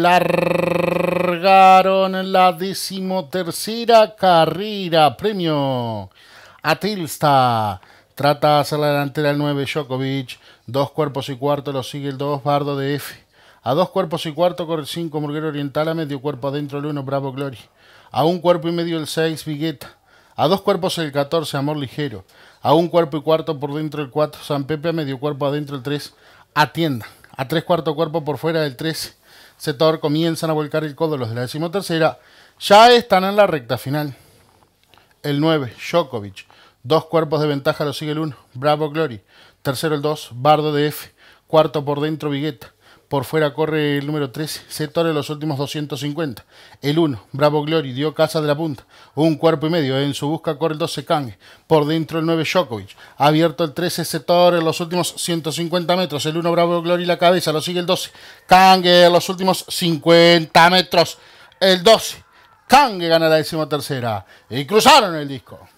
largaron la decimotercera carrera. Premio Atilsta. Trata de hacer la delantera el 9 Djokovic. Dos cuerpos y cuarto lo sigue el 2 Bardo de F. A dos cuerpos y cuarto corre el 5 Murguero Oriental. A medio cuerpo adentro el 1 Bravo Glory. A un cuerpo y medio el 6 Vigueta. A dos cuerpos el 14 Amor Ligero. A un cuerpo y cuarto por dentro el 4 San Pepe. A medio cuerpo adentro el 3 Atienda. A tres cuartos cuerpo por fuera del 13 Setor comienzan a volcar el codo los de la decimotercera. Ya están en la recta final. El 9, Djokovic. Dos cuerpos de ventaja lo sigue el 1, Bravo Glory. Tercero el 2, Bardo de F. Cuarto por dentro, Vigueta. Por fuera corre el número 13, sector en los últimos 250. El 1, Bravo Glory, dio casa de la punta. Un cuerpo y medio. En su busca corre el 12, Kange. Por dentro el 9, Djokovic. Abierto el 13, sector en los últimos 150 metros. El 1, Bravo Glory, la cabeza. Lo sigue el 12. Kange en los últimos 50 metros. El 12. Kange gana la décima tercera. Y cruzaron el disco.